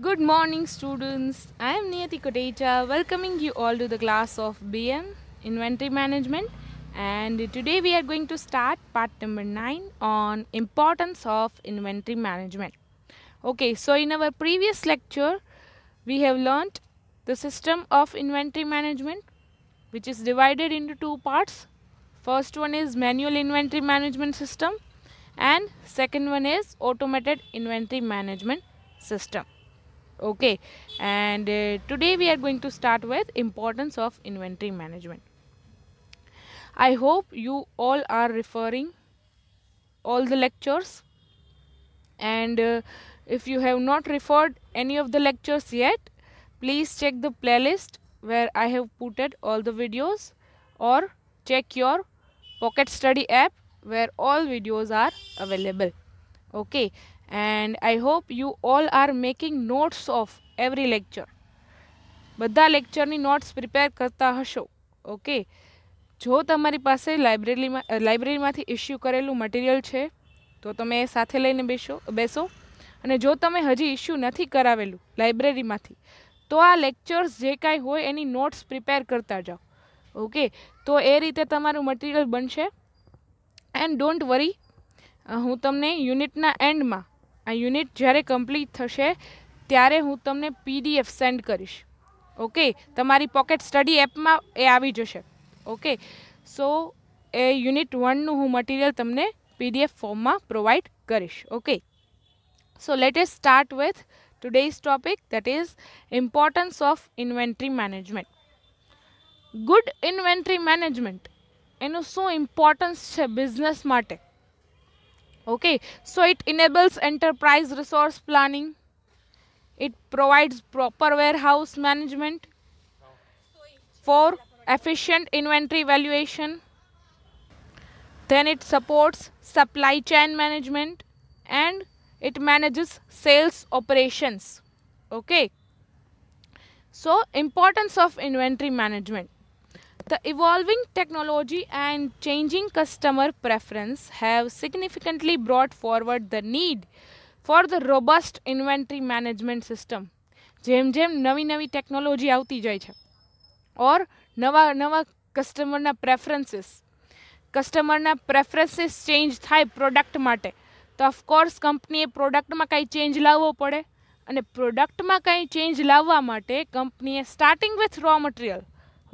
Good morning students, I am Niyati Kotecha welcoming you all to the class of BM Inventory Management and today we are going to start part number 9 on importance of inventory management. Okay, so in our previous lecture we have learnt the system of inventory management which is divided into two parts. First one is manual inventory management system and second one is automated inventory management system okay and uh, today we are going to start with importance of inventory management i hope you all are referring all the lectures and uh, if you have not referred any of the lectures yet please check the playlist where i have putted all the videos or check your pocket study app where all videos are available okay and I hope you all are making notes of every lecture બધા લેક્ચરની notes prepare કરતા હશો okay જો તમારી પાસે લાઇબ્રેરીમાં લાઇબ્રેરીમાંથી issue કરેલું material છે તો તમે સાથે લઈને બેસો બેસો અને જો તમે હજી ઇશ્યુ નથી કરાવેલું લાઇબ્રેરીમાંથી તો આ લેક્ચર્સ જે કાંઈ હોય એની નોટ્સ પ્રિપેર કરતા જાઓ ઓકે તો એ રીતે તમારું મટીરિયલ બનશે એન્ડ ડોન્ટ વરી હું તમને યુનિટના એન્ડમાં આ યુનિટ જ્યારે કમ્પ્લીટ થશે ત્યારે હું તમને પીડીએફ સેન્ડ કરીશ ઓકે તમારી પોકેટ સ્ટડી એપમાં એ આવી જશે ઓકે સો એ યુનિટ વનનું હું મટીરિયલ તમને પીડીએફ ફોર્મમાં પ્રોવાઈડ કરીશ okay so let's us start with today's topic that is importance of inventory management good inventory management એનું શું ઇમ્પોર્ટન્સ છે બિઝનેસ માટે okay so it enables enterprise resource planning it provides proper warehouse management for efficient inventory valuation then it supports supply chain management and it manages sales operations okay so importance of inventory management the evolving technology and changing customer preference have significantly brought forward the need for the robust inventory management system. જેમ જેમ નવી નવી technology આવતી જાય છે or નવા નવા કસ્ટમરના પ્રેફરન્સીસ કસ્ટમરના પ્રેફરન્સીસ ચેન્જ થાય પ્રોડક્ટ માટે તો ઓફકોર્સ કંપનીએ પ્રોડક્ટમાં કંઈ ચેન્જ લાવવો પડે અને પ્રોડક્ટમાં કંઈ ચેન્જ લાવવા માટે કંપનીએ starting with raw material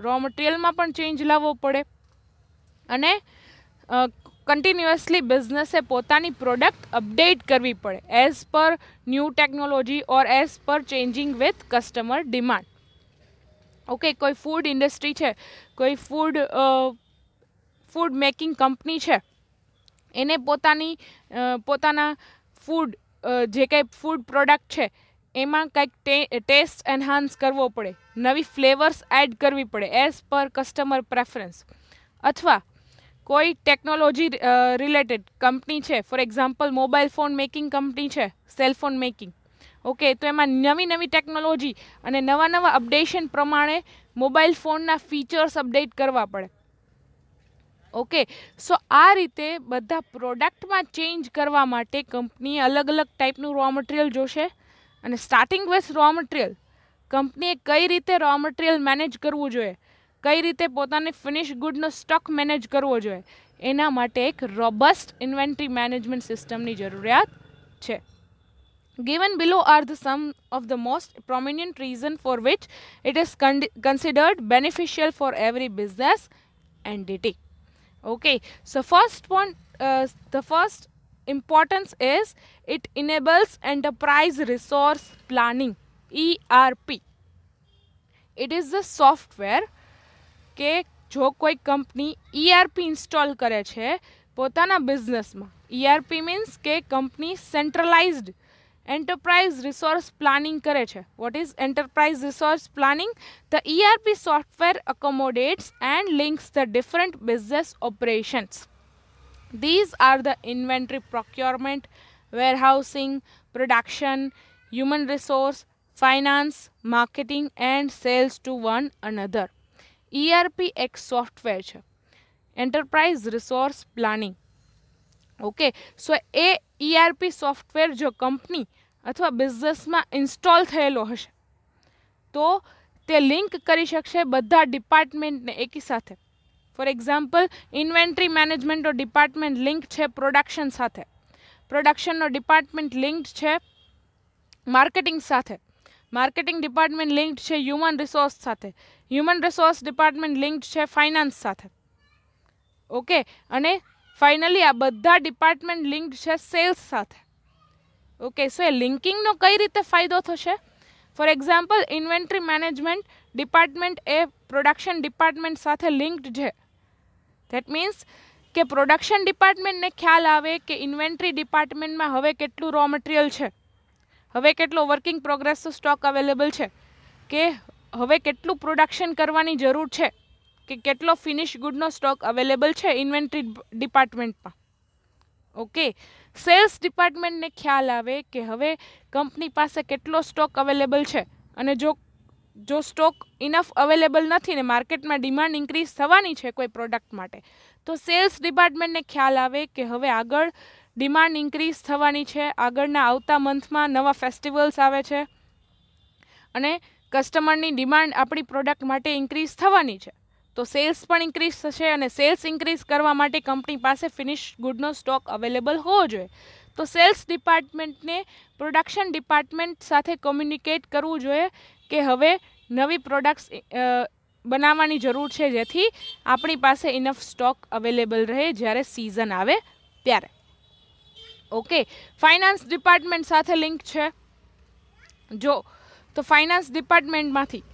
raw મટીરિયલમાં પણ ચેન્જ લાવવો પડે અને કન્ટિન્યુઅસલી બિઝનેસે પોતાની પ્રોડક્ટ અપડેટ કરવી પડે as per new technology or as per changing with customer demand okay કોઈ ફૂડ ઇન્ડસ્ટ્રી છે કોઈ ફૂડ ફૂડ મેકિંગ કંપની છે એને પોતાની પોતાના ફૂડ જે કંઈ ફૂડ પ્રોડક્ટ છે એમાં કંઈક ટેસ્ટ એન્હાન્સ કરવો પડે નવી ફ્લેવર્સ એડ કરવી પડે એઝ પર કસ્ટમર પ્રેફરન્સ અથવા કોઈ ટેકનોલોજી રિલેટેડ કંપની છે for example mobile phone making company છે સેલફોન મેકિંગ ઓકે તો એમાં નવી નવી ટેકનોલોજી અને નવા નવા અપડેશન પ્રમાણે મોબાઈલ ફોનના ફીચર્સ અપડેટ કરવા પડે ઓકે સો આ રીતે બધા પ્રોડક્ટમાં ચેન્જ કરવા માટે કંપનીએ અલગ અલગ ટાઈપનું રો મટીરિયલ જોશે અને સ્ટાર્ટિંગ વિથ રો મટીરિયલ કંપનીએ કઈ રીતે રો મટીરિયલ મેનેજ કરવું જોઈએ કઈ રીતે પોતાની ફિનિશ ગુડનો સ્ટોક મેનેજ કરવો જોઈએ એના માટે એક રોબસ્ટ ઇન્વેન્ટરી મેનેજમેન્ટ સિસ્ટમની જરૂરિયાત છે given below are the some of the most prominent reason for which it is con considered beneficial for every business entity okay so first one uh, the first importance is it enables enterprise resource planning ERP. It is the software के जो कोई company ERP छे કરે ना business બિઝનેસમાં ERP means के company centralized enterprise resource planning छे. What is enterprise resource planning? The ERP software accommodates and links the different business operations. These are the inventory procurement, warehousing, production, human resource, finance, marketing and sales to one another. ERP એક software છે enterprise resource planning okay so એ ERP software જો company અથવા બિઝનેસમાં install થયેલો હશે તો તે લિંક કરી શકશે બધા ડિપાર્ટમેન્ટને એકી સાથે ફોર એક્ઝામ્પલ ઇન્વેન્ટ્રી મેનેજમેન્ટનો ડિપાર્ટમેન્ટ લિંક છે પ્રોડક્શન સાથે પ્રોડક્શનનો ડિપાર્ટમેન્ટ લિંક્ડ છે માર્કેટિંગ સાથે માર્કેટિંગ ડિપાર્ટમેન્ટ લિંક્ડ છે હ્યુમન રિસોર્સ સાથે હ્યુમન રિસોર્સ ડિપાર્ટમેન્ટ લિંક્ડ છે ફાઇનાન્સ સાથે ઓકે અને ફાઇનલી આ બધા ડિપાર્ટમેન્ટ લિંક્ડ છે સેલ્સ સાથે ઓકે સો એ લિંકિંગનો કઈ રીતે ફાયદો થશે for example inventory management department એ પ્રોડક્શન ડિપાર્ટમેન્ટ સાથે લિંક્ડ છે ધેટ મીન્સ કે પ્રોડક્શન ડિપાર્ટમેન્ટને ખ્યાલ આવે કે ઇન્વેન્ટરી ડિપાર્ટમેન્ટમાં હવે કેટલું રો મટીરિયલ છે હવે કેટલો વર્કિંગ પ્રોગ્રેસ સ્ટોક અવેલેબલ છે કે હવે કેટલું પ્રોડક્શન કરવાની જરૂર છે કે કેટલો ફિનિશ ગુડનો સ્ટોક અવેલેબલ છે ઇન્વેન્ટરી ડિપાર્ટમેન્ટમાં ઓકે સેલ્સ ડિપાર્ટમેન્ટને ખ્યાલ આવે કે હવે કંપની પાસે કેટલો સ્ટોક અવેલેબલ છે અને જો જો સ્ટોક ઇનફ અવેલેબલ નથી ને માર્કેટમાં ડિમાન્ડ ઇન્ક્રીઝ થવાની છે કોઈ પ્રોડક્ટ માટે તો સેલ્સ ડિપાર્ટમેન્ટને ખ્યાલ આવે કે હવે આગળ ડિમાન્ડ ઇન્ક્રીઝ થવાની છે આગળના આવતા મંથમાં નવા ફેસ્ટિવલ્સ આવે છે અને કસ્ટમરની ડિમાન્ડ આપણી પ્રોડક્ટ માટે ઇન્ક્રીઝ થવાની છે તો સેલ્સ પણ ઇન્ક્રીઝ થશે અને સેલ્સ ઇન્ક્રીઝ કરવા માટે કંપની પાસે ફિનિશ ગુડનો સ્ટોક અવેલેબલ હોવો જોઈએ તો સેલ્સ ડિપાર્ટમેન્ટને પ્રોડક્શન ડિપાર્ટમેન્ટ સાથે કોમ્યુનિકેટ કરવું જોઈએ કે હવે નવી પ્રોડક્ટ્સ બનાવવાની જરૂર છે જેથી આપણી પાસે ઇનફ સ્ટોક અવેલેબલ રહે જ્યારે સિઝન આવે ત્યારે ઓકે ફાઇનાન્સ ડિપાર્ટમેન્ટ સાથે લિંક છે જો તો ફાઇનાન્સ ડિપાર્ટમેન્ટમાંથી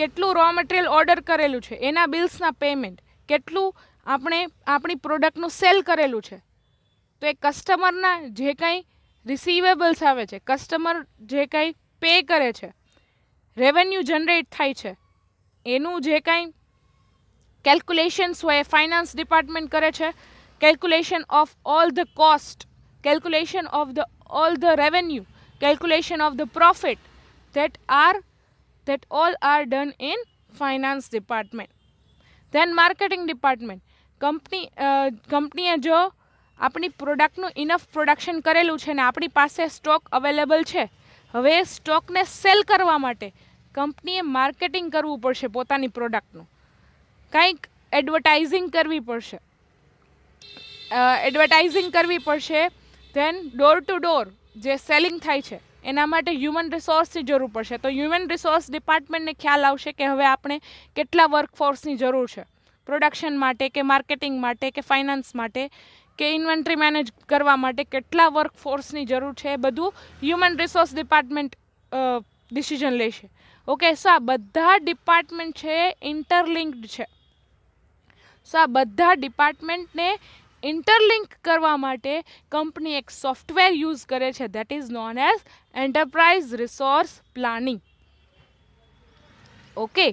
કેટલું રો મટીરિયલ ઓર્ડર કરેલું છે એના બિલ્સના પેમેન્ટ કેટલું આપણે આપણી પ્રોડક્ટનું સેલ કરેલું છે તો એ કસ્ટમરના જે કંઈ રિસીવેબલ્સ આવે છે કસ્ટમર જે કંઈ પે કરે છે રેવન્યુ જનરેટ થાય છે એનું જે કાંઈ કેલ્ક્યુલેશન્સ હોય એ ફાઇનાન્સ ડિપાર્ટમેન્ટ કરે છે calculation of all the cost calculation of the all the revenue calculation of the profit that are that all are done in finance department then marketing department company કંપનીએ જો આપણી પ્રોડક્ટનું enough production કરેલું છે ને આપણી પાસે સ્ટોક અવેલેબલ છે હવે સ્ટોકને સેલ કરવા માટે કંપનીએ માર્કેટિંગ કરવું પડશે પોતાની પ્રોડક્ટનું કંઈક એડવર્ટાઇઝિંગ કરવી પડશે એડવર્ટાઇઝિંગ કરવી પડશે ધેન ડોર ટુ ડોર જે સેલિંગ થાય છે એના માટે હ્યુમન રિસોર્સની જરૂર પડશે તો હ્યુમન રિસોર્સ ડિપાર્ટમેન્ટને ખ્યાલ આવશે કે હવે આપણે કેટલા વર્કફોર્સની જરૂર છે પ્રોડક્શન માટે કે માર્કેટિંગ માટે કે ફાઇનાન્સ માટે કે ઇન્વેન્ટરી મેનેજ કરવા માટે કેટલા વર્કફોર્સની જરૂર છે એ બધું હ્યુમન રિસોર્સ ડિપાર્ટમેન્ટ ડિસિઝન લેશે ઓકે સો આ બધા ડિપાર્ટમેન્ટ છે ઇન્ટરલિંક્ડ છે સો આ બધા ડિપાર્ટમેન્ટને ઇન્ટરલિંક કરવા માટે કંપની એક સોફ્ટવેર યુઝ કરે છે that is known as enterprise resource planning okay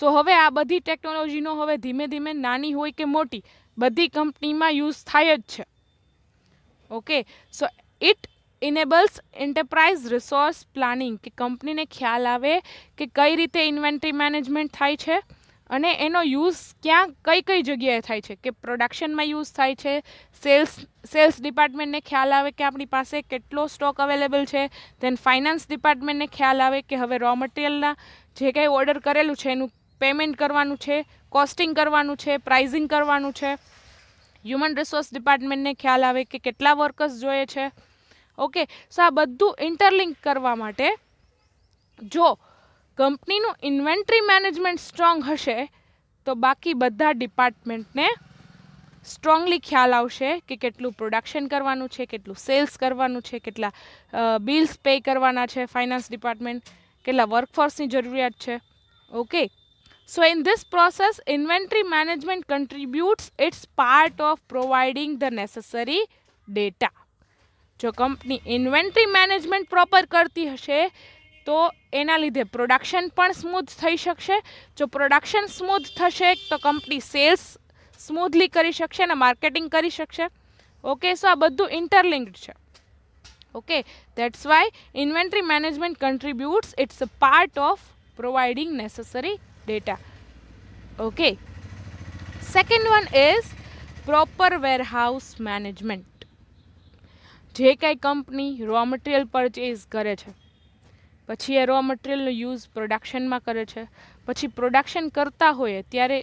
so હવે આ બધી ટેકનોલોજીનો હવે ધીમે ધીમે નાની હોય કે મોટી બધી કંપનીમાં યુઝ થાય જ છે okay so it enables enterprise resource planning કે કંપનીને ખ્યાલ આવે કે કઈ રીતે ઇન્વેન્ટરી મેનેજમેન્ટ થાય છે અને એનો યુઝ ક્યાં કઈ કઈ જગ્યાએ થાય છે કે પ્રોડક્શનમાં યુઝ થાય છે સેલ્સ સેલ્સ ડિપાર્ટમેન્ટને ખ્યાલ આવે કે આપણી પાસે કેટલો સ્ટોક અવેલેબલ છે ધેન ફાઇનાન્સ ડિપાર્ટમેન્ટને ખ્યાલ આવે કે હવે રો મટીરિયલના જે કંઈ ઓર્ડર કરેલું છે એનું પેમેન્ટ કરવાનું છે કોસ્ટિંગ કરવાનું છે પ્રાઇઝિંગ કરવાનું છે હ્યુમન રિસોર્સ ડિપાર્ટમેન્ટને ખ્યાલ આવે કે કેટલા વર્કર્સ જોઈએ છે ઓકે સો આ બધું ઇન્ટરલિંક કરવા માટે જો કંપનીનું ઇન્વેન્ટરી મેનેજમેન્ટ સ્ટ્રોંગ હશે તો બાકી બધા ડિપાર્ટમેન્ટને સ્ટ્રોંગલી ખ્યાલ આવશે કે કેટલું પ્રોડક્શન કરવાનું છે કેટલું સેલ્સ કરવાનું છે કેટલા બિલ્સ પે કરવાના છે ફાઇનાન્સ ડિપાર્ટમેન્ટ કેટલા વર્કફોર્સની જરૂરિયાત છે okay So in this process, inventory management contributes its part of providing the necessary data. जो कंपनी inventory management proper करती हशे, तो एना लिदे production पन smooth थाई शक्षे, जो production smooth थाशे, तो कंपनी sales smoothly करी शक्षे, ना marketing करी शक्षे, Okay, so अब अद्धू interlinked छे, okay, that's why inventory management contributes, it's a part of providing necessary data. data okay second one is proper warehouse management જે કાંઈ કંપની રો મટીરિયલ પરચેઝ કરે છે પછી એ રો મટીરિયલનો યુઝ પ્રોડક્શનમાં કરે છે પછી પ્રોડક્શન કરતા હોય ત્યારે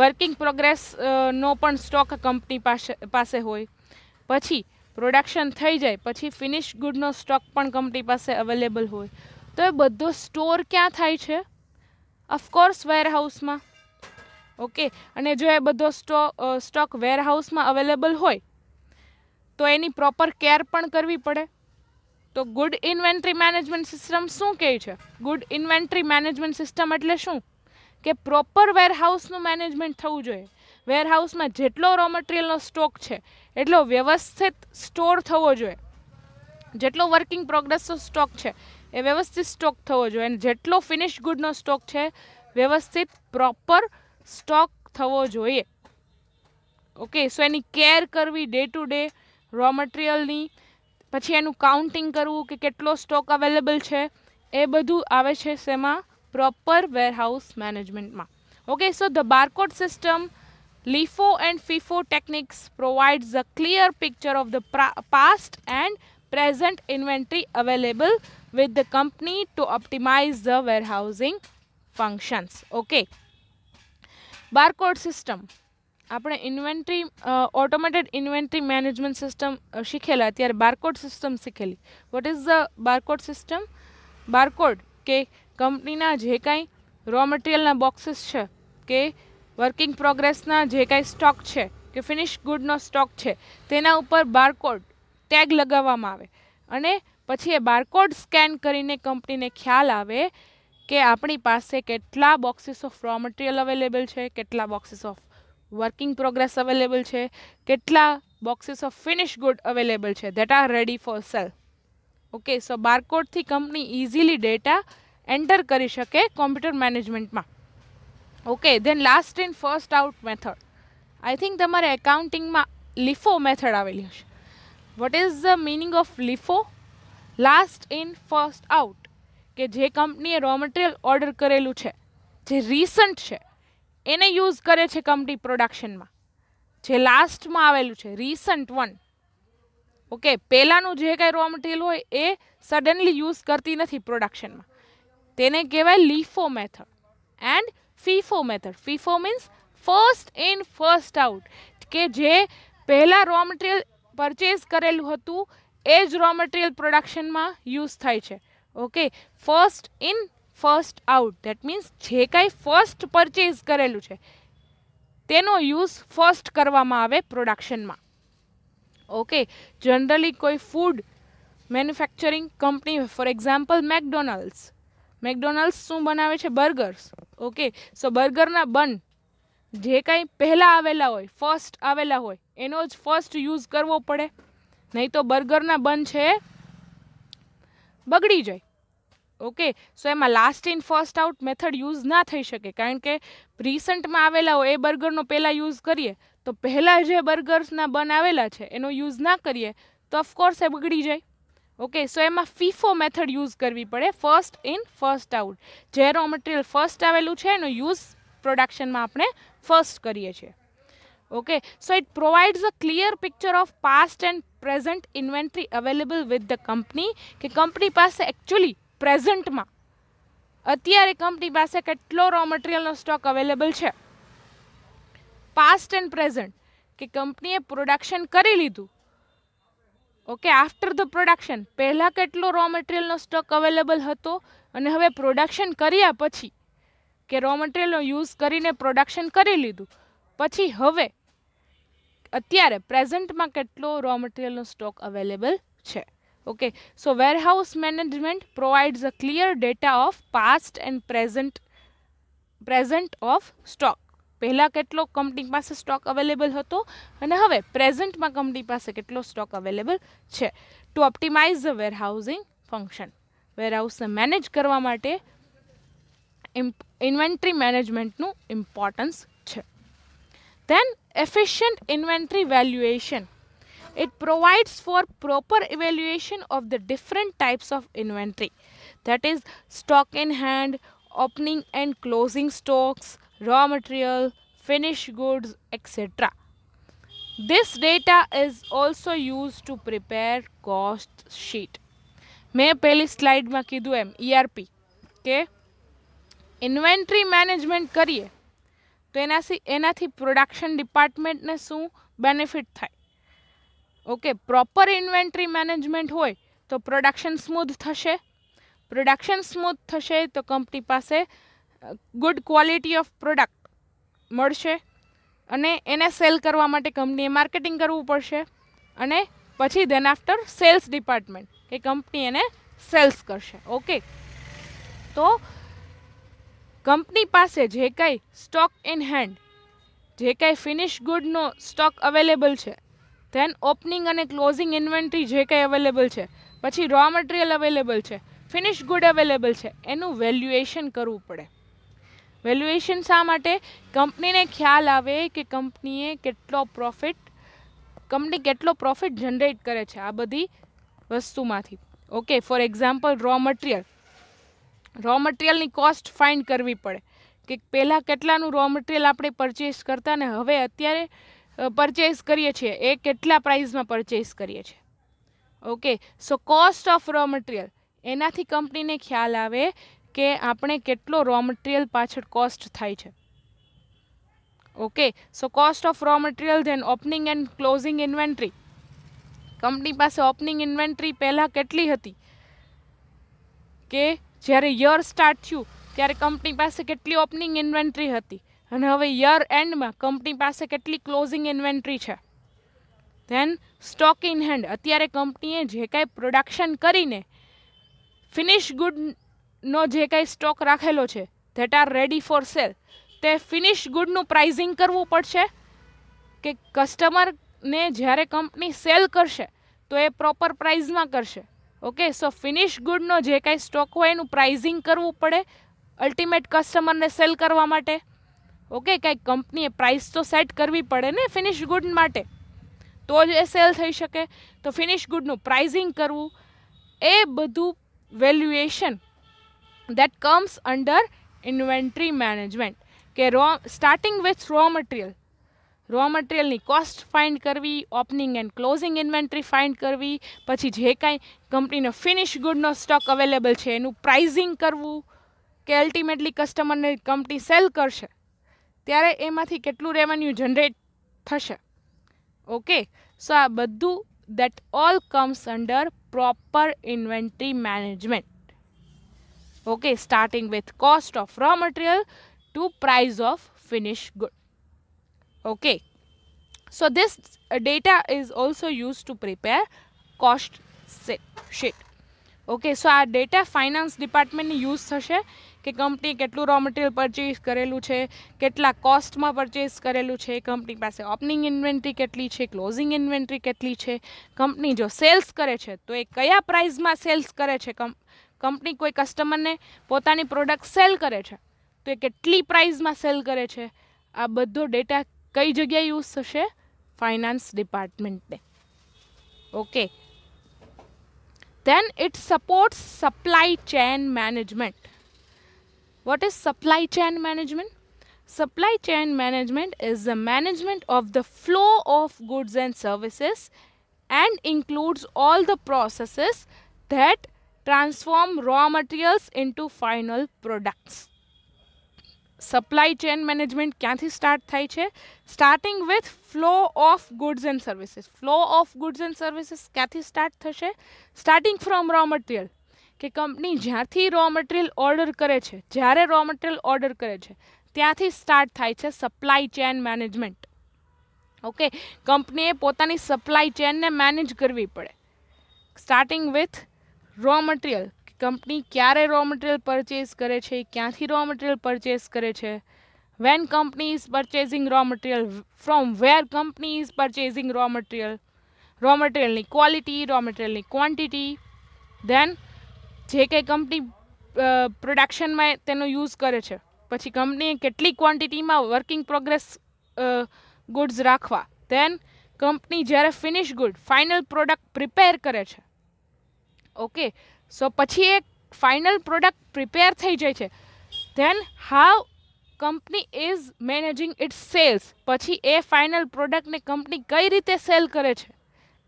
વર્કિંગ પ્રોગ્રેસનો પણ સ્ટોક કંપની પાસે પાસે હોય પછી પ્રોડક્શન થઈ જાય પછી ફિનિશ ગુડનો સ્ટોક પણ કંપની પાસે અવેલેબલ હોય તો એ બધો સ્ટોર ક્યાં થાય છે ઓફકોર્સ વેરહાઉસમાં ઓકે અને જો એ બધો સ્ટો સ્ટોક વેરહાઉસમાં અવેલેબલ હોય તો એની પ્રોપર કેર પણ કરવી પડે તો ગુડ ઇન્વેન્ટરી મેનેજમેન્ટ સિસ્ટમ શું કહે છે ગુડ ઇન્વેન્ટરી મેનેજમેન્ટ સિસ્ટમ એટલે શું કે પ્રોપર વેરહાઉસનું મેનેજમેન્ટ થવું જોઈએ વેરહાઉસમાં જેટલો રો મટીરિયલનો સ્ટોક છે એટલો વ્યવસ્થિત સ્ટોર થવો જોઈએ જેટલો વર્કિંગ પ્રોગ્રેસનો સ્ટોક છે એ વ્યવસ્થિત સ્ટોક થવો જોઈએ અને જેટલો ફિનિશ ગુડનો સ્ટોક છે વ્યવસ્થિત પ્રોપર સ્ટોક થવો જોઈએ ઓકે સો એની કેર કરવી ડે ટુ ડે રો મટીરિયલની પછી એનું કાઉન્ટિંગ કરવું કે કેટલો સ્ટોક અવેલેબલ છે એ બધું આવે છે શેમાં પ્રોપર વેરહાઉસ મેનેજમેન્ટમાં okay so the barcode system LIFO and FIFO techniques provides a clear picture of the past and present inventory available with the company to optimize the warehousing functions. Okay. Barcode system. આપણે inventory automated inventory management system શીખેલા ત્યારે barcode system શીખેલી what is the barcode system barcode કે કંપનીના જે કાંઈ row મટીરિયલના boxes છે કે વર્કિંગ પ્રોગ્રેસના જે કાંઈ સ્ટોક છે કે ફિનિશ ગુડનો સ્ટોક છે તેના ઉપર બારકોડ ટેગ લગાવવામાં આવે અને પછી એ બારકોડ સ્કેન કરીને કંપનીને ખ્યાલ આવે કે આપણી પાસે કેટલા boxes of raw material available છે કેટલા boxes of working progress available છે કેટલા boxes of finish good available છે that are ready for sale okay so બારકોડથી કંપની ઇઝીલી ડેટા એન્ટર કરી શકે કોમ્પ્યુટર મેનેજમેન્ટમાં okay then last in first out method I think તમારે એકાઉન્ટિંગમાં LIFO method આવેલી હશે what is the meaning of LIFO last in first out કે જે કંપનીએ રો મટીરિયલ ઓર્ડર કરેલું છે જે રિસન્ટ છે એને યુઝ કરે છે કંપની પ્રોડક્શનમાં જે લાસ્ટમાં આવેલું છે રિસન્ટ વન ઓકે પહેલાંનું જે કાંઈ રો મટીરિયલ હોય એ સડનલી યુઝ કરતી નથી પ્રોડક્શનમાં તેને કહેવાય LIFO method and FIFO method FIFO means first in first out કે જે પહેલાં રો મટીરિયલ પરચેઝ કરેલું હતું એ જ રો મટીરિયલ પ્રોડક્શનમાં યુઝ થાય છે okay first in first out that means જે કાંઈ ફર્સ્ટ પરચેઝ કરેલું છે તેનો યુઝ ફર્સ્ટ કરવામાં આવે પ્રોડક્શનમાં ઓકે જનરલી કોઈ food manufacturing company for example McDonald's McDonald's શું બનાવે છે બર્ગર્સ ઓકે સો બર્ગરના બન જે કાંઈ પહેલાં આવેલા હોય ફર્સ્ટ આવેલા હોય એનો જ ફર્સ્ટ યુઝ કરવો પડે નહીં તો બર્ગરના બન છે બગડી જાય ઓકે સો એમાં last in first out method use ના થઈ શકે કારણ કે રિસન્ટમાં આવેલા હોય એ બર્ગરનો પહેલાં યુઝ કરીએ તો પહેલાં જે બર્ગર્સના બન આવેલા છે એનો યુઝ ના કરીએ તો ઓફકોર્સ એ બગડી જાય ઓકે સો એમાં ફીફો મેથડ યુઝ કરવી પડે ફર્સ્ટ ઇન ફર્સ્ટ આઉટ જે રો મટીરિયલ ફર્સ્ટ આવેલું છે એનો યુઝ પ્રોડક્શનમાં આપણે ફર્સ્ટ કરીએ છીએ okay so it provides a clear picture of past and present inventory available with the company કે કંપની પાસે એકચ્યુઅલી પ્રેઝન્ટમાં અત્યારે કંપની પાસે કેટલો રો મટીરિયલનો સ્ટોક અવેલેબલ છે પાસ્ટ એન્ડ પ્રેઝન્ટ કે કંપનીએ પ્રોડક્શન કરી લીધું ઓકે આફ્ટર ધ પ્રોડક્શન પહેલાં કેટલો રો મટીરિયલનો સ્ટોક અવેલેબલ હતો અને હવે પ્રોડક્શન કર્યા પછી કે રો મટીરિયલનો યુઝ કરીને પ્રોડક્શન કરી લીધું પછી હવે અત્યારે પ્રેઝન્ટમાં કેટલો રો મટીરિયલનો સ્ટોક અવેલેબલ છે okay so warehouse management provides a clear data of past and present present of stock પહેલાં કેટલો કંપની પાસે સ્ટોક અવેલેબલ હતો અને હવે પ્રેઝન્ટમાં કંપની પાસે કેટલો સ્ટોક અવેલેબલ છે to optimize the warehousing function વેરહાઉસને મેનેજ કરવા માટે ઇન્વેન્ટરી મેનેજમેન્ટનું importance Then efficient inventory valuation. It provides for proper evaluation of the different types of inventory that is stock in hand, opening and closing stocks, raw material, finished goods, etc. This data is also used to prepare cost sheet. મેં પહેલી સ્લાઇડમાં કીધું M ERP के inventory management करिए. એનાથી એનાથી production ડિપાર્ટમેન્ટને શું benefit થાય ઓકે પ્રોપર ઇન્વેન્ટરી મેનેજમેન્ટ હોય તો પ્રોડક્શન સ્મૂથ થશે પ્રોડક્શન સ્મૂથ થશે તો કંપની પાસે ગુડ ક્વોલિટી ઓફ પ્રોડક્ટ મળશે અને એને સેલ કરવા માટે કંપનીએ માર્કેટિંગ કરવું પડશે અને પછી ધેન આફ્ટર સેલ્સ ડિપાર્ટમેન્ટ કે કંપની એને સેલ્સ કરશે ઓકે તો કંપની પાસે જે કાંઈ સ્ટોક ઇન હેન્ડ જે કાંઈ ફિનિશ ગુડનો સ્ટોક અવેલેબલ છે ધેન ઓપનિંગ અને ક્લોઝિંગ ઇન્વેન્ટરી જે કાંઈ અવેલેબલ છે પછી રો મટીરિયલ અવેલેબલ છે ફિનિશ ગુડ અવેલેબલ છે એનું વેલ્યુએશન કરવું પડે વેલ્યુએશન શા માટે કંપનીને ખ્યાલ આવે કે કંપનીએ કેટલો પ્રોફિટ કંપની કેટલો પ્રોફિટ જનરેટ કરે છે આ બધી વસ્તુમાંથી okay for example raw material raw મટિરિયલની કોસ્ટ ફાઇન્ડ કરવી પડે કે પહેલાં કેટલાનું રો મટિરિયલ આપણે પરચેસ કરતા ને હવે અત્યારે પરચેસ કરીએ છીએ એ કેટલા પ્રાઇસમાં પરચેસ કરીએ છીએ okay so cost of raw material એનાથી કંપનીને ખ્યાલ આવે કે આપણે કેટલો રો મટિરિયલ પાછળ કોસ્ટ થાય છે okay so cost of raw material then opening and closing inventory company પાસે ઓપનિંગ ઇન્વેન્ટરી પહેલાં કેટલી હતી કે જ્યારે યર સ્ટાર્ટ થયું ત્યારે કંપની પાસે કેટલી ઓપનિંગ ઇન્વેન્ટ્રી હતી અને હવે યર એન્ડમાં કંપની પાસે કેટલી ક્લોઝિંગ ઇન્વેન્ટ્રી છે ધેન સ્ટોક ઇન હેન્ડ અત્યારે કંપનીએ જે કાંઈ પ્રોડક્શન કરીને ફિનિશ ગુડનો જે કાંઈ સ્ટોક રાખેલો છે that are ready for sale તે ફિનિશ ગુડનું પ્રાઇઝિંગ કરવું પડશે કે કસ્ટમરને જ્યારે કંપની સેલ કરશે તો એ પ્રોપર પ્રાઇઝમાં કરશે ઓકે સો ફિનિશ ગુડનો જે કાંઈ સ્ટોક હોય એનું પ્રાઇઝિંગ કરવું પડે અલ્ટિમેટ કસ્ટમરને સેલ કરવા માટે ઓકે કાંઈક કંપનીએ પ્રાઇસ તો સેટ કરવી પડે ને ફિનિશ ગુડ માટે તો જ એ સેલ થઈ શકે તો ફિનિશ ગુડનું પ્રાઇઝિંગ કરવું એ બધું valuation that comes under inventory management કે raw starting with raw material raw મટીરિયલની કોસ્ટ ફાઇન્ડ કરવી opening and closing inventory find કરવી પછી જે કાંઈ કંપનીનો ફિનિશ ગુડનો સ્ટોક અવેલેબલ છે એનું પ્રાઇઝિંગ કરવું કે અલ્ટિમેટલી કસ્ટમરને કંપની સેલ કરશે ત્યારે એમાંથી કેટલું રેવન્યુ જનરેટ થશે ઓકે સો આ બધું that all comes under proper inventory management okay starting with cost of raw material to price of finish good okay so this data is also used to prepare cost sheet okay so આ data finance ડિપાર્ટમેન્ટની use થશે કે company કેટલું row material purchase કરેલું છે કેટલા કોસ્ટમાં purchase કરેલું છે company પાસે ઓપનિંગ ઇન્વેન્ટ્રી કેટલી છે ક્લોઝિંગ ઇન્વેન્ટ્રી કેટલી છે કંપની જો સેલ્સ કરે છે તો એ કયા પ્રાઇઝમાં સેલ્સ કરે છે કંપની કોઈ કસ્ટમરને પોતાની પ્રોડક્ટ સેલ કરે છે તો એ કેટલી પ્રાઇઝમાં સેલ કરે છે આ બધો ડેટા કઈ જગ્યાએ યુઝ થશે ફાઇનાન્સ ડિપાર્ટમેન્ટને okay then it supports supply chain management what is supply chain management supply chain management is the management of the flow of goods and services and includes all the processes that transform raw materials into final products supply chain management ક્યાંથી start થાય છે starting with flow of goods and services flow of goods and services ક્યાંથી start થશે starting from raw material કે company જ્યાંથી raw material order કરે છે જ્યારે રો મટીરિયલ ઓર્ડર કરે છે ત્યાંથી સ્ટાર્ટ થાય છે સપ્લાય ચેન મેનેજમેન્ટ ઓકે કંપનીએ પોતાની સપ્લાય ચેનને મેનેજ કરવી પડે starting with raw material company ક્યારે રો મટીરિયલ પરચેસ કરે છે ક્યાંથી રો મટીરિયલ પરચેસ કરે છે when company is purchasing raw material from where company is purchasing raw material raw મટીરિયલની ક્વોલિટી રો મટીરિયલની ક્વોન્ટિટી ધેન જે કંઈ કંપની પ્રોડક્શનમાં તેનો યુઝ કરે છે પછી કંપનીએ કેટલી ક્વોન્ટિટીમાં વર્કિંગ પ્રોગ્રેસ ગુડ્સ રાખવા ધેન કંપની જ્યારે finish good final product prepare કરે છે ઓકે સો પછી એક ફાઇનલ પ્રોડક્ટ પ્રિપેર થઈ જાય છે then how company is managing its sales પછી એ ફાઇનલ પ્રોડક્ટને કંપની કઈ રીતે સેલ કરે છે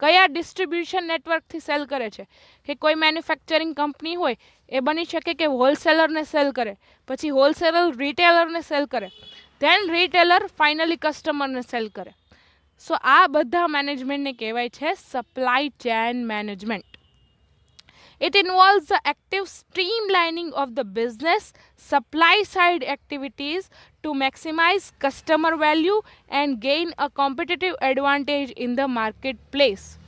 કયા ડિસ્ટ્રીબ્યુશન નેટવર્કથી સેલ કરે છે કે કોઈ મેન્યુફેક્ચરિંગ કંપની હોય એ બની શકે કે હોલસેલરને સેલ કરે પછી હોલસેલર રિટેલરને સેલ કરે ધેન રિટેલર ફાઇનલી કસ્ટમરને સેલ કરે સો આ બધા મેનેજમેન્ટને કહેવાય છે supply chain management It involves the active streamlining of the business supply side activities to maximize customer value and gain a competitive advantage in the marketplace.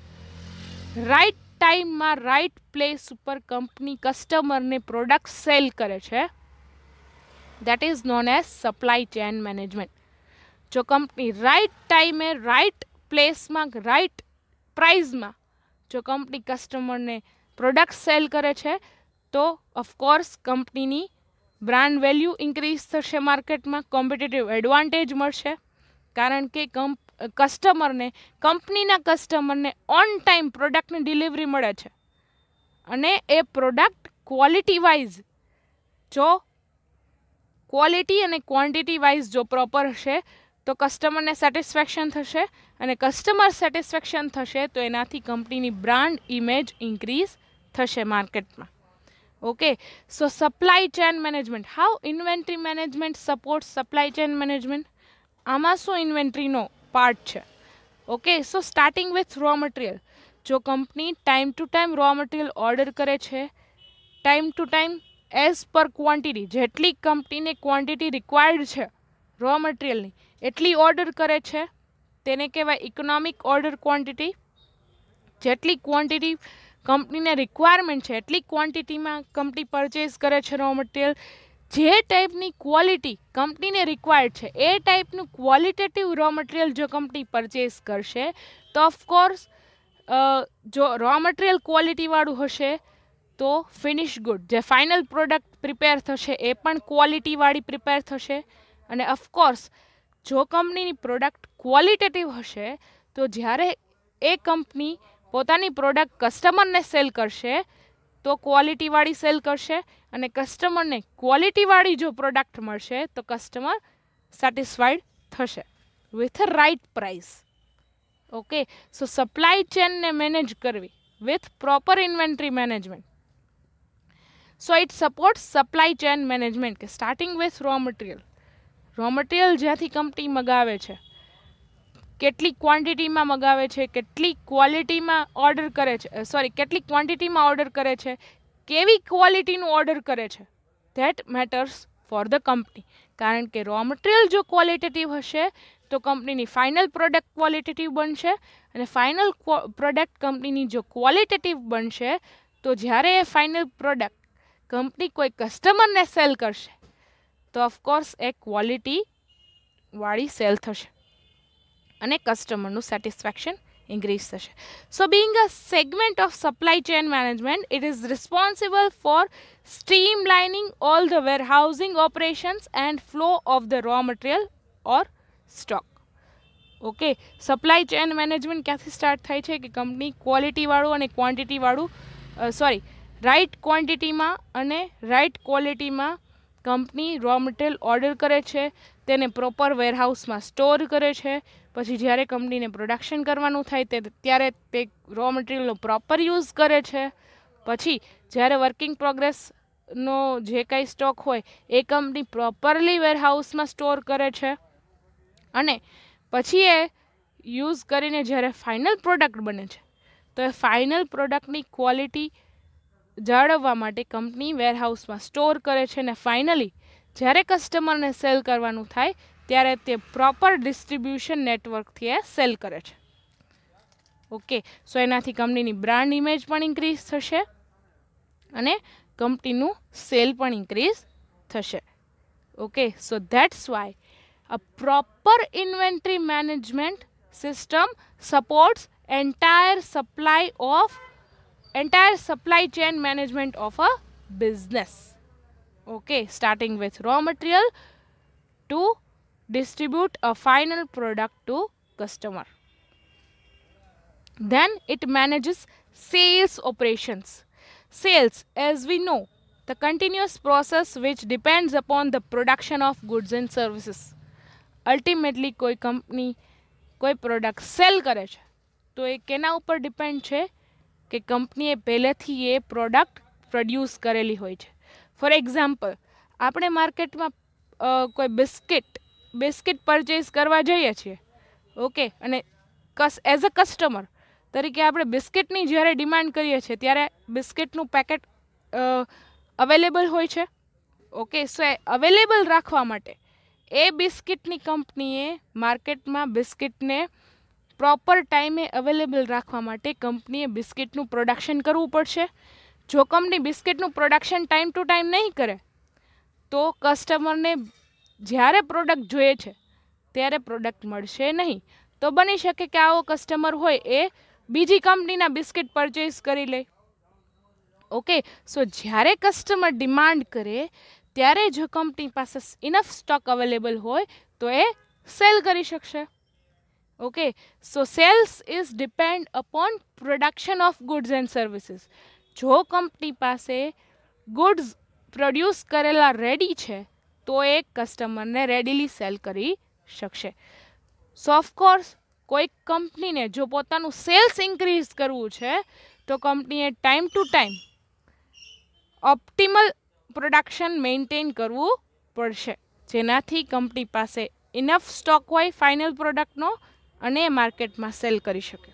Right time ma right place super company customer ne product sell kare chhe. That is known as supply chain management. Jo company right time mein right place ma right price ma jo company customer ne product sale કરે છે તો of course કંપનીની brand value increase થશે માર્કેટમાં competitive advantage મળશે કારણ કે કંપ કસ્ટમરને કંપનીના કસ્ટમરને ઓન ટાઈમ પ્રોડક્ટની ડિલિવરી મળે છે અને એ પ્રોડક્ટ ક્વોલિટી વાઇઝ જો ક્વોલિટી અને ક્વોન્ટિટી વાઇઝ જો પ્રોપર હશે તો કસ્ટમરને સેટિસ્ફેક્શન થશે અને કસ્ટમર સેટિસ્ફેક્શન થશે તો એનાથી કંપનીની બ્રાન્ડ ઇમેજ ઇન્ક્રીઝ થશે માર્કેટમાં okay so supply chain management how inventory management support supply chain management આમાં શું ઇન્વેન્ટ્રીનો પાર્ટ છે okay so starting with raw material જો company time to time raw material order કરે છે time to time as per quantity જેટલી કંપનીને quantity required છે રો મટીરિયલની એટલી ઓર્ડર કરે છે તેને કહેવાય ઇકોનોમિક ઓર્ડર ક્વોન્ટિટી જેટલી ક્વોન્ટિટી કંપનીને રિક્વાયરમેન્ટ છે એટલી ક્વોન્ટિટીમાં કંપની પરચેઝ કરે છે રો મટીરિયલ જે ટાઈપની ક્વોલિટી કંપનીને રિક્વાયર્ડ છે એ ટાઈપનું ક્વોલિટેટિવ રો મટીરિયલ જો કંપની પરચેઝ કરશે તો ઓફકોર્સ જો રો મટીરિયલ ક્વોલિટીવાળું હશે તો ફિનિશ ગુડ જે ફાઇનલ પ્રોડક્ટ પ્રિપેર થશે એ પણ ક્વોલિટીવાળી પ્રિપેર થશે અને ઓફકોર્સ જો કંપનીની પ્રોડક્ટ ક્વોલિટેટિવ હશે તો જ્યારે એ કંપની પોતાની પ્રોડક્ટ કસ્ટમરને સેલ કરશે તો ક્વોલિટીવાળી સેલ કરશે અને કસ્ટમરને ક્વોલિટીવાળી જો પ્રોડક્ટ મળશે તો કસ્ટમર સેટિસ્ફાઈડ થશે with right price okay so supply ચેનને મેનેજ કરવી with proper inventory management so it support supply chain management કે starting with raw material raw material જ્યાંથી કંપની મગાવે છે કેટલી ક્વોન્ટિટીમાં મગાવે છે કેટલી ક્વોલિટીમાં ઓર્ડર કરે છે સોરી કેટલી ક્વોન્ટિટીમાં ઓર્ડર કરે છે કેવી ક્વોલિટીનું ઓર્ડર કરે છે that matters for the company કારણ કે રો મટીરિયલ જો ક્વોલિટેટિવ હશે તો કંપનીની ફાઇનલ પ્રોડક્ટ ક્વોલિટેટિવ બનશે અને ફાઇનલ પ્રોડક્ટ કંપનીની જો ક્વોલિટેટિવ બનશે તો જ્યારે એ ફાઇનલ પ્રોડક્ટ કંપની કોઈ કસ્ટમરને સેલ કરશે તો ઓફકોર્સ એ ક્વોલિટીવાળી સેલ થશે અને કસ્ટમરનું સેટિસ્ફેક્શન ઇન્ક્રીઝ થશે so being a segment of supply chain management it is responsible for streamlining all the warehousing operations and flow of the raw material or stock okay supply chain management ક્યાંથી start થાય છે કે company ક્વોલિટીવાળું અને ક્વોન્ટિટીવાળું sorry right ક્વોન્ટિટીમાં અને right ક્વોલિટીમાં company row material order કરે છે તેને પ્રોપર વેરહાઉસમાં સ્ટોર કરે છે પછી જ્યારે કંપનીને પ્રોડક્શન કરવાનું થાય તે ત્યારે તે રો મટીરિયલનો પ્રોપર યુઝ કરે છે પછી જ્યારે વર્કિંગ પ્રોગ્રેસનો જે કાંઈ સ્ટોક હોય એ કંપની પ્રોપરલી વેરહાઉસમાં સ્ટોર કરે છે અને પછી એ યુઝ કરીને જ્યારે ફાઇનલ પ્રોડક્ટ બને છે તો એ ફાઇનલ પ્રોડક્ટની ક્વોલિટી જાળવવા માટે કંપની વેરહાઉસમાં સ્ટોર કરે છે અને ફાઇનલી જ્યારે કસ્ટમરને સેલ કરવાનું થાય ત્યારે તે પ્રોપર ડિસ્ટ્રીબ્યુશન નેટવર્કથી એ સેલ કરે છે ઓકે સો એનાથી કંપનીની બ્રાન્ડ ઇમેજ પણ ઇન્ક્રીઝ થશે અને કંપનીનું સેલ પણ ઇન્ક્રીઝ થશે okay so that's why a proper inventory management system supports entire supply of entire supply chain management of a business okay starting with raw material to distribute a final product to customer. Then it manages sales operations. Sales, as we know, the continuous process which depends upon the production of goods and services. Ultimately, koi company, koi product sell kare chhe. To e kena upar depend chhe, ke company e pehle thi product produce kareli hoi chhe. For example, aapne market ma uh, koi biscuit biscuit purchase કરવા જઈએ છીએ okay અને કસ as a customer તરીકે આપણે બિસ્કિટની જ્યારે demand કરીએ છીએ ત્યારે બિસ્કિટનું પેકેટ અવેલેબલ હોય છે ઓકે સો અવેલેબલ રાખવા માટે એ બિસ્કિટની કંપનીએ માર્કેટમાં બિસ્કિટને પ્રોપર ટાઈમે અવેલેબલ રાખવા માટે કંપનીએ બિસ્કિટનું પ્રોડક્શન કરવું પડશે જો કંપની બિસ્કિટનું પ્રોડક્શન ટાઈમ ટુ ટાઈમ નહીં કરે તો કસ્ટમરને જ્યારે પ્રોડક્ટ જોઈએ છે ત્યારે પ્રોડક્ટ મળશે નહીં તો બની શકે કે આવો કસ્ટમર હોય એ બીજી કંપનીના બિસ્કિટ પરચેસ કરી લે ઓકે સો જ્યારે કસ્ટમર ડિમાન્ડ કરે ત્યારે જો કંપની પાસે ઇનફ સ્ટોક અવેલેબલ હોય તો એ સેલ કરી શકશે okay so sales is depend upon production of goods and services જો કંપની પાસે ગુડ્સ પ્રોડ્યુસ કરેલા રેડી છે તો એ કસ્ટમરને રેડીલી સેલ કરી શકશે સોફકોર્સ કોઈક કંપનીને જો પોતાનું સેલ્સ ઇન્ક્રીઝ કરવું છે તો કંપનીએ time to time optimal production maintain કરવું પડશે જેનાથી કંપની પાસે ઇનફ સ્ટોક હોય ફાઇનલ પ્રોડક્ટનો અને માર્કેટમાં સેલ કરી શકે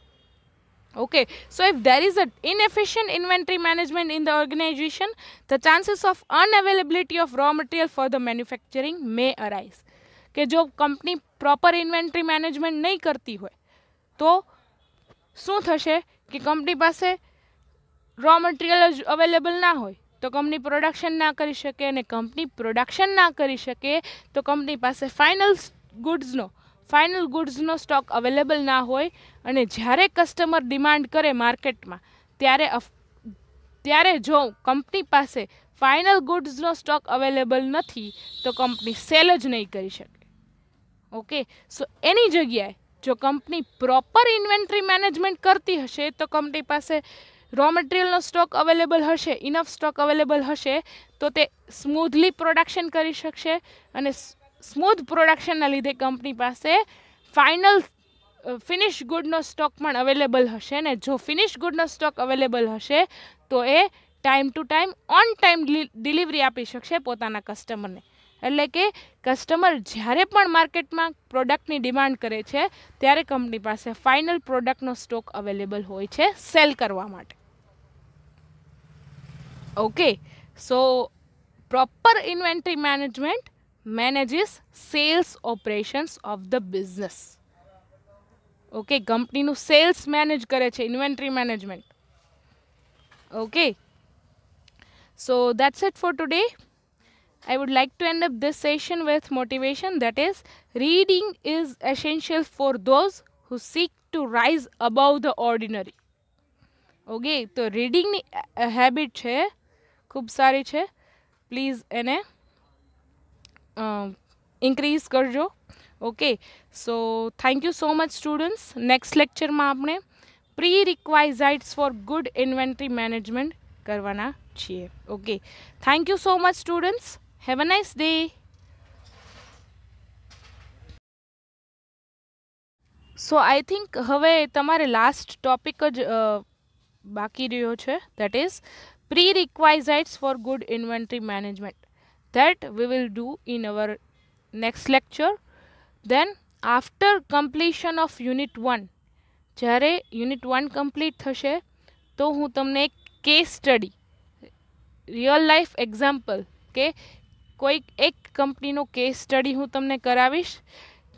Okay, so if there is an inefficient inventory management in the organization, the chances of unavailability of raw material for the manufacturing may arise. કે જો કંપની પ્રોપર ઇન્વેન્ટરી મેનેજમેન્ટ નહીં કરતી હોય તો શું થશે કે કંપની પાસે રો મટીરિયલ જ અવેલેબલ ના હોય તો કંપની પ્રોડક્શન ના કરી શકે અને કંપની પ્રોડક્શન ના કરી શકે તો કંપની પાસે ફાઇનલ ગુડ્સનો ફાઇનલ ગુડ્સનો સ્ટોક અવેલેબલ ના હોય અને જ્યારે કસ્ટમર ડિમાન્ડ કરે માર્કેટમાં ત્યારે ત્યારે જો કંપની પાસે ફાઇનલ ગુડ્સનો સ્ટોક અવેલેબલ નથી તો કંપની સેલ જ નહીં કરી શકે ઓકે સો એની જગ્યાએ જો કંપની પ્રોપર ઇન્વેન્ટરી મેનેજમેન્ટ કરતી હશે તો કંપની પાસે રો મટીરિયલનો સ્ટોક અવેલેબલ હશે ઇનફ સ્ટોક અવેલેબલ હશે તો તે સ્મૂધલી પ્રોડક્શન કરી શકશે અને સ્મૂથ પ્રોડક્શનના લીધે કંપની પાસે ફાઇનલ ફિનિશ ગુડનો સ્ટોક પણ અવેલેબલ હશે ને જો ફિનિશ ગુડનો સ્ટોક અવેલેબલ હશે તો એ time to time on time delivery આપી શકશે પોતાના કસ્ટમરને એટલે કે કસ્ટમર જ્યારે પણ માર્કેટમાં પ્રોડક્ટની ડિમાન્ડ કરે છે ત્યારે કંપની પાસે ફાઇનલ પ્રોડક્ટનો સ્ટોક અવેલેબલ હોય છે સેલ કરવા માટે okay so proper inventory management manages sales operations of the business. Okay, company no sales manage kare chhe, inventory management. Okay, so that's it for today. I would like to end up this session with motivation that is reading is essential for those who seek to rise above the ordinary. Okay, so reading a habit hai, khub sare chhe. Please, ene. Increase કરજો okay so thank you so much students next લેક્ચરમાં આપણે prerequisites for good inventory management કરવાના છીએ okay thank you so much students have a nice day so I think હવે તમારે last topic જ બાકી રહ્યો છે that is prerequisites for good inventory management that we will do in our next lecture then after completion of unit 1 જ્યારે unit one complete થશે તો હું તમને એક case study real life example કે કોઈક એક કંપનીનો કેસ સ્ટડી હું તમને કરાવીશ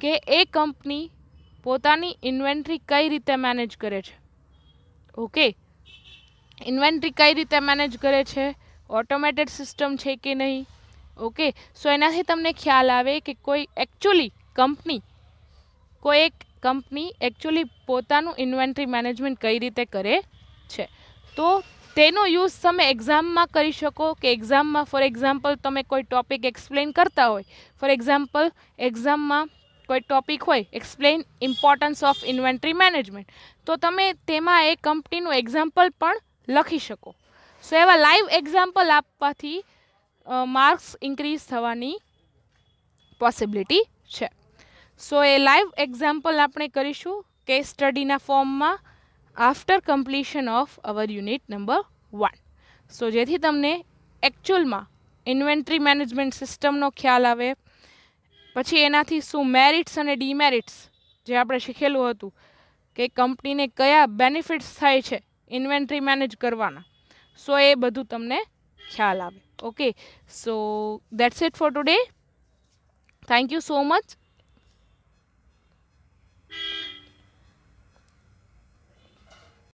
કે એ કંપની પોતાની ઇન્વેન્ટ્રી કઈ રીતે મેનેજ કરે છે ઓકે ઇન્વેન્ટ્રી કઈ રીતે મેનેજ કરે છે ઓટોમેટેડ સિસ્ટમ છે કે નહીં ઓકે સો એનાથી તમને ખ્યાલ આવે કે કોઈ એકચ્યુઅલી કંપની કોઈ એક કંપની એકચ્યુઅલી પોતાનું ઇન્વેન્ટરી મેનેજમેન્ટ કઈ રીતે કરે છે તો તેનો યુઝ તમે એક્ઝામમાં કરી શકો કે એક્ઝામમાં ફોર એક્ઝામ્પલ તમે કોઈ ટોપિક એક્સપ્લેન કરતા હોય ફોર એક્ઝામ્પલ એક્ઝામમાં કોઈ ટોપિક હોય explain importance of inventory management તો તમે તેમાં એ કંપનીનું એક્ઝામ્પલ પણ લખી શકો સો એવા લાઈવ એક્ઝામ્પલ આપવાથી માર્ક્સ ઇન્ક્રીઝ થવાની પોસિબિલિટી છે સો એ લાઈવ એક્ઝામ્પલ આપણે કરીશું કેસ સ્ટડીના ફોર્મમાં after completion of our unit number one so જેથી તમને એકચ્યુઅલમાં ઇન્વેન્ટ્રી મેનેજમેન્ટ સિસ્ટમનો ખ્યાલ આવે પછી એનાથી શું મેરિટ્સ અને ડીમેરિટ્સ જે આપણે શીખેલું હતું કે કંપનીને કયા બેનિફિટ્સ થાય છે ઇન્વેન્ટ્રી મેનેજ કરવાના સો એ બધું તમને ખ્યાલ આવે okay so that's it for today thank you so much